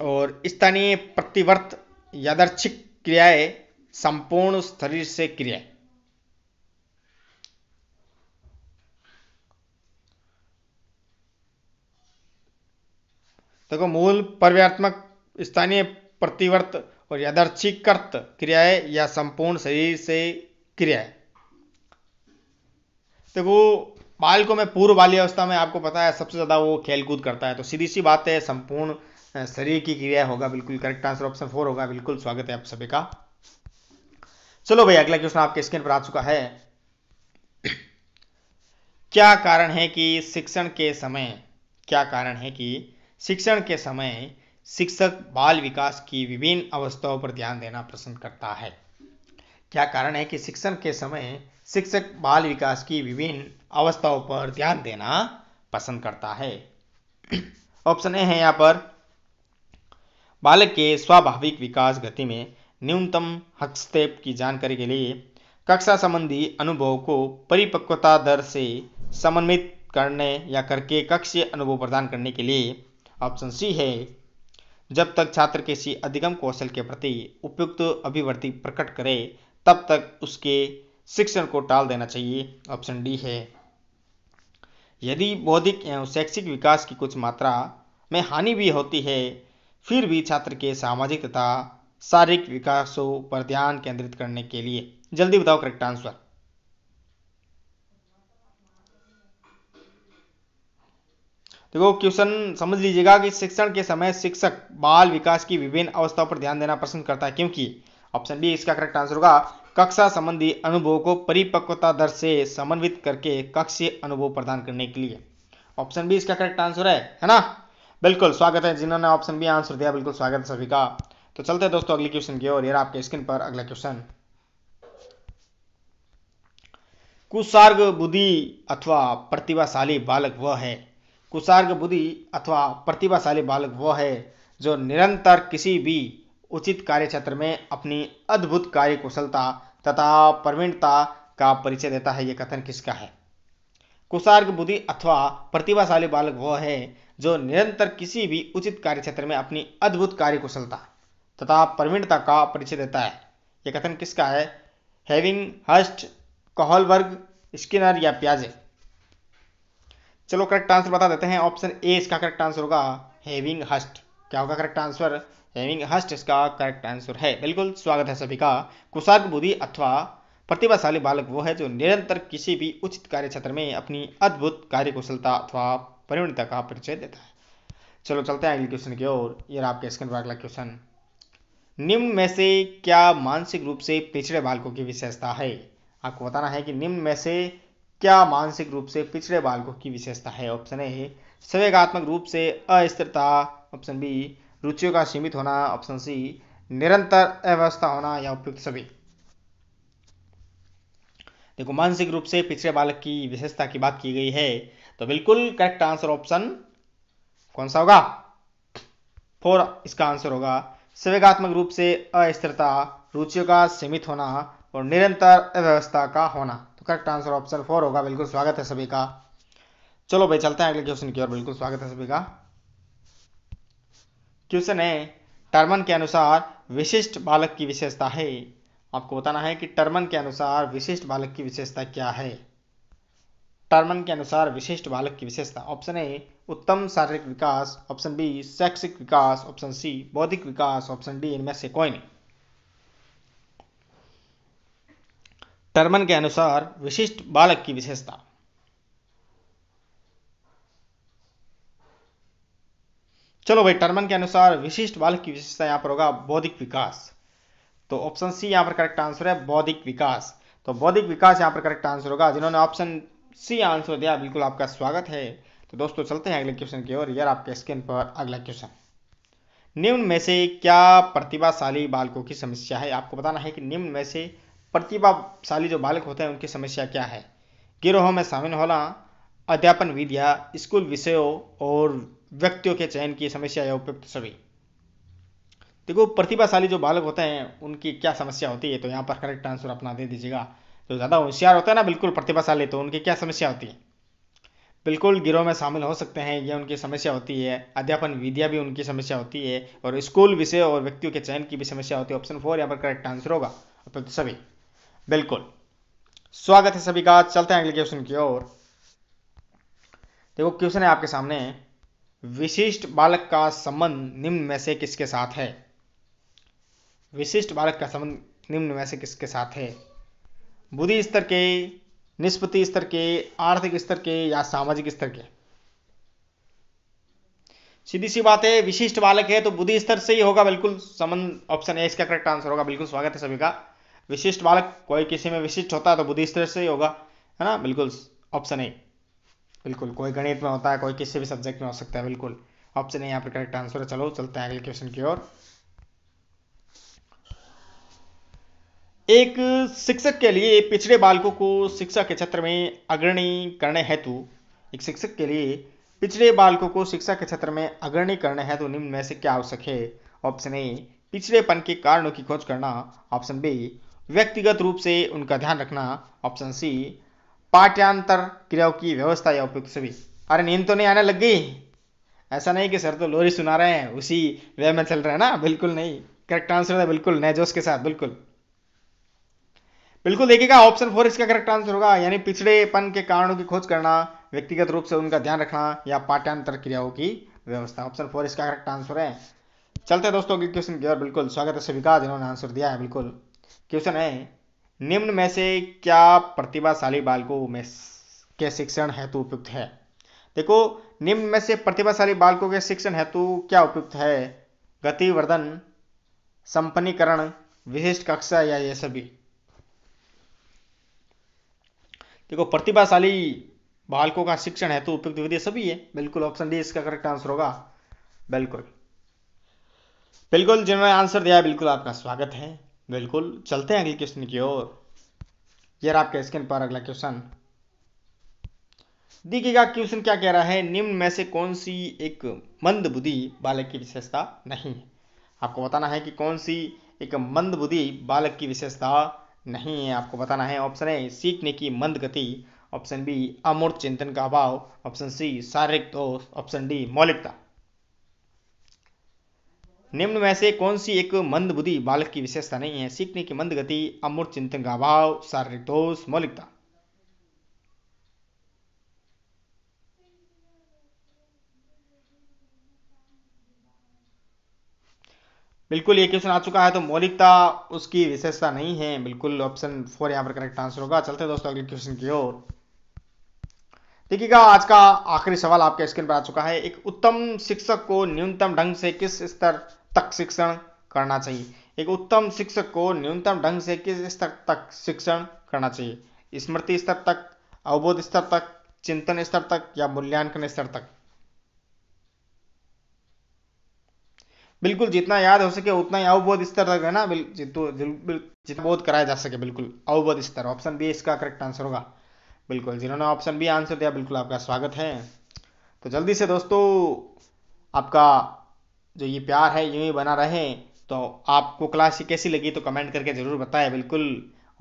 और स्थानीय प्रतिवर्त यादर्शिक क्रियाएं संपूर्ण शरीर से क्रिया देखो मूल पर्यात्मक स्थानीय प्रतिवर्त और यादर्छिकर्त क्रियाएं या संपूर्ण शरीर से क्रियाएं देखो बाल को मैं पूर्व बाल्यवस्था में आपको पता है सबसे ज़्यादा वो खेलकूद करता है तो सीधी सी बात है संपूर्ण शरीर की क्रिया होगा बिल्कुल करेक्ट आंसर ऑप्शन फोर होगा बिल्कुल स्वागत है आप सभी का चलो भाई अगला क्वेश्चन आपके स्क्रीन पर आ चुका है क्या कारण है कि शिक्षण के समय क्या कारण है कि शिक्षण के समय शिक्षक बाल विकास की विभिन्न अवस्थाओं पर ध्यान देना पसंद करता है क्या कारण है कि शिक्षण के समय शिक्षक बाल विकास की विभिन्न अवस्थाओं पर ध्यान देना पसंद करता है ऑप्शन [clears throat] ए है यहाँ पर बालक के स्वाभाविक विकास गति में न्यूनतम हस्तक्षेप की जानकारी के लिए कक्षा संबंधी अनुभव को परिपक्वता दर से समन्वित करने या करके कक्षीय अनुभव प्रदान करने के लिए ऑप्शन सी है जब तक छात्र किसी अधिगम कौशल के प्रति उपयुक्त अभिवृत्ति प्रकट करे तब तक उसके शिक्षण को टाल देना चाहिए ऑप्शन डी है यदि बौद्धिक एवं शैक्षिक विकास की कुछ मात्रा में हानि भी होती है फिर भी छात्र के सामाजिक तथा शारीरिक विकासों पर ध्यान केंद्रित करने के लिए जल्दी बताओ करेक्ट आंसर देखो क्वेश्चन समझ लीजिएगा कि शिक्षण के समय शिक्षक बाल विकास की विभिन्न अवस्थाओं पर ध्यान देना पसंद करता है क्योंकि ऑप्शन बी इसका करेक्ट आंसर होगा कक्षा संबंधी अनुभव को परिपक्वता दर से समन्वित करके कक्षीय अनुभव प्रदान करने के लिए ऑप्शन बी इसका करेक्ट आंसर है है ना बिल्कुल स्वागत है जिन्होंने ऑप्शन बी आंसर दिया बिल्कुल स्वागत है सभी का तो चलते हैं दोस्तों अगले क्वेश्चन की ओर यार आपके स्क्रीन पर अगला क्वेश्चन कुसार्ग बुद्धि अथवा प्रतिभाशाली बालक वह है कुसार्ग बुद्धि अथवा प्रतिभाशाली बालक वह है जो निरंतर किसी भी उचित कार्य क्षेत्र में अपनी अद्भुत कार्य कुशलता तथा प्रवीणता का परिचय देता है यह कथन किसका है कुशार्ग बुद्धि अथवा प्रतिभाशाली बालक वह है जो निरंतर किसी भी उचित कार्य क्षेत्र में अपनी अद्भुत कार्य कुशलता तथा प्रवीणता का परिचय देता है यह कथन किसका है हैविंग हस्ट कॉहलबर्ग स्किनर या प्याजे चलो करेक्ट आंसर बता देते हैं ऑप्शन ए इसका करेक्ट आंसर होगा हैविंग हस्ट क्या होगा करेक्ट आंसर हैविंग हस्ट इसका करेक्ट आंसर है बिल्कुल स्वागत है सभी का कुशार्ग बुद्धि अथवा प्रतिभाशाली बालक वो है जो निरंतर किसी भी उचित कार्य क्षेत्र में अपनी अद्भुत कार्य कुशलता अथवा परिणता का परिचय देता है चलो चलते हैं अगले क्वेश्चन की ओर ये आपके स्क्रीन पर अगला क्वेश्चन निम्न में से क्या मानसिक रूप से पिछड़े बालकों की विशेषता है आपको बताना है कि निम्न में से क्या मानसिक रूप से पिछड़े बालकों की विशेषता है ऑप्शन ए संवेगात्मक रूप से अस्थिरता ऑप्शन बी रुचियों का सीमित होना ऑप्शन सी निरंतर अव्यवस्था होना या उपयुक्त सभी देखो मानसिक रूप से पिछड़े बालक की विशेषता की बात की गई है तो बिल्कुल करेक्ट आंसर ऑप्शन कौन सा होगा फोर इसका आंसर होगा संवेगात्मक रूप से अस्थिरता रुचियों का सीमित होना और निरंतर अव्यवस्था का होना तो करेक्ट आंसर ऑप्शन फोर होगा बिल्कुल स्वागत है सभी का चलो भाई चलते हैं अगले क्वेश्चन की ओर बिल्कुल स्वागत है सभी का क्वेश्चन है टर्मन के अनुसार विशिष्ट बालक की विशेषता है आपको बताना है कि टर्मन के अनुसार विशिष्ट बालक की विशेषता क्या है टर्मन के अनुसार विशिष्ट बालक की विशेषता ऑप्शन ए उत्तम शारीरिक विकास ऑप्शन बी शैक्षिक विकास ऑप्शन सी बौद्धिक विकास ऑप्शन डी इनमें से कोई नहीं टर्मन के अनुसार विशिष्ट बालक की विशेषता चलो भाई टर्मन के अनुसार विशिष्ट बालक की विशेषता यहां पर होगा बौद्धिक विकास तो ऑप्शन सी यहां पर करेक्ट आंसर है बौद्धिक विकास तो बौद्धिक विकास यहाँ पर करेक्ट आंसर होगा जिन्होंने ऑप्शन सी आंसर दिया बिल्कुल आपका स्वागत है तो दोस्तों चलते हैं अगले क्वेश्चन की ओर यार आपके स्क्रीन पर अगला क्वेश्चन निम्न में से क्या प्रतिभाशाली बालकों की समस्या है आपको बताना है कि निम्न में से प्रतिभाशाली जो बालक होते हैं उनकी समस्या क्या है गिरोह में शामिल होना अध्यापन विद्या स्कूल विषयों और व्यक्तियों के चयन की समस्या या उपयुक्त सभी देखो प्रतिभाशाली जो बालक होते हैं उनकी क्या समस्या होती है तो यहाँ पर करेक्ट आंसर अपना दे दीजिएगा जो ज़्यादा होशियार होता है ना बिल्कुल प्रतिभाशाली तो उनकी क्या समस्या होती है बिल्कुल गिरोह में शामिल हो सकते हैं यह उनकी समस्या होती है अध्यापन विद्या भी उनकी समस्या होती है और स्कूल विषय और व्यक्तियों के चयन की भी समस्या होती है ऑप्शन फोर यहाँ पर करेक्ट आंसर होगा तो सभी बिल्कुल स्वागत है सभी का चलते हैं अगले क्वेश्चन की ओर देखो क्वेश्चन है आपके सामने विशिष्ट बालक का संबंध निम्न में से किसके साथ है विशिष्ट बालक का संबंध निम्न में से किसके साथ है बुद्धि स्तर के निष्पत्ति स्तर के आर्थिक स्तर के या सामाजिक स्तर के सीधी सी बात है विशिष्ट बालक है तो बुद्धि स्तर से ही होगा बिल्कुल संबंध ऑप्शन ए इसका करेक्ट आंसर होगा बिल्कुल स्वागत है सभी का विशिष्ट बालक कोई किसी में विशिष्ट होता है तो बुद्धि स्तर से ही होगा है ना बिल्कुल ऑप्शन ए बिल्कुल कोई गणित में होता है कोई किसी भी सब्जेक्ट में हो सकता है बिल्कुल ऑप्शन ए यहाँ पर करेक्ट आंसर है चलो चलते हैं अगले क्वेश्चन की ओर एक शिक्षक के लिए पिछड़े बालकों को शिक्षा के क्षेत्र में अग्रणी करने हेतु एक शिक्षक के लिए पिछड़े बालकों को शिक्षा के क्षेत्र में अग्रणी करने हेतु निम्न में से क्या आवश्यक है ऑप्शन ए पिछड़ेपन के कारणों की खोज करना ऑप्शन बी व्यक्तिगत रूप से उनका ध्यान रखना ऑप्शन सी पाठ्यांतर क्रियाओं की व्यवस्था या उपयुक्त सभी अरे नींद तो नहीं आने लग गई ऐसा नहीं कि सर तो लोरी सुना रहे हैं उसी वे में चल रहे हैं ना बिल्कुल नहीं करेक्ट आंसर था बिल्कुल नए जोश के साथ बिल्कुल बिल्कुल देखिएगा ऑप्शन फोर इसका करेक्ट आंसर होगा यानी पिछड़ेपन के कारणों की खोज करना व्यक्तिगत रूप से उनका ध्यान रखना या पाठ्यांतर क्रियाओं की व्यवस्था ऑप्शन फोर इसका करेक्ट आंसर है चलते हैं दोस्तों क्वेश्चन की ओर बिल्कुल स्वागत है सभी का जिन्होंने आंसर दिया है बिल्कुल क्वेश्चन है निम्न में से क्या प्रतिभाशाली बालकों में के शिक्षण हेतु उपयुक्त है देखो निम्न में से प्रतिभाशाली बालकों के शिक्षण हेतु क्या उपयुक्त है गतिवर्धन संपन्नीकरण विशिष्ट कक्षा या ये सभी देखो प्रतिभाशाली बालकों का शिक्षण है तो उपयुक्त विधि सभी है बिल्कुल ऑप्शन डी इसका करेक्ट आंसर होगा बिल्कुल बिल्कुल जिन्होंने आंसर दिया बिल्कुल आपका स्वागत है बिल्कुल चलते हैं अगले क्वेश्चन की ओर यार आपके स्क्रीन पर अगला क्वेश्चन देखिएगा क्वेश्चन क्या कह रहा है निम्न में से कौन सी एक मंद बुद्धि बालक की विशेषता नहीं है आपको बताना है कि कौन सी एक मंद बुद्धि बालक की विशेषता नहीं है आपको बताना है ऑप्शन ए सीखने की मंद गति ऑप्शन बी अमूर्त चिंतन का अभाव ऑप्शन सी शारीरिक दोष ऑप्शन डी मौलिकता निम्न में से कौन सी एक मंद बुद्धि बालक की विशेषता नहीं है सीखने की मंद गति अमूर्त चिंतन का अभाव शारीरिक दोष मौलिकता बिल्कुल ये क्वेश्चन आ चुका है तो मौलिकता उसकी विशेषता नहीं है बिल्कुल ऑप्शन फोर यहाँ पर करेक्ट आंसर होगा चलते दोस्तों अगले क्वेश्चन की ओर देखिएगा आज का आखिरी सवाल आपके स्क्रीन पर आ चुका है एक उत्तम शिक्षक को न्यूनतम ढंग से किस स्तर तक शिक्षण करना चाहिए एक उत्तम शिक्षक को न्यूनतम ढंग से किस स्तर तक शिक्षण करना चाहिए स्मृति स्तर तक अवबोध स्तर तक चिंतन स्तर तक या मूल्यांकन स्तर तक बिल्कुल जितना याद हो सके उतना ही अवबोध स्तर तक है ना तो जितना बोध कराया जा सके बिल्कुल अवबोध स्तर ऑप्शन बी इसका करेक्ट आंसर होगा बिल्कुल जिन्होंने ऑप्शन बी आंसर दिया बिल्कुल आपका स्वागत है तो जल्दी से दोस्तों आपका जो ये प्यार है यूं ही बना रहे तो आपको क्लास कैसी लगी तो कमेंट करके ज़रूर बताएं बिल्कुल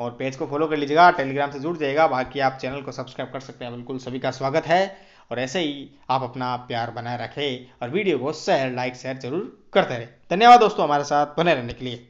और पेज को फॉलो कर लीजिएगा टेलीग्राम से जुड़ जाएगा बाकी आप चैनल को सब्सक्राइब कर सकते हैं बिल्कुल सभी का स्वागत है और ऐसे ही आप अपना प्यार बनाए रखें और वीडियो को शेयर लाइक शेयर जरूर करते रहे धन्यवाद दोस्तों हमारे साथ बने रहने के लिए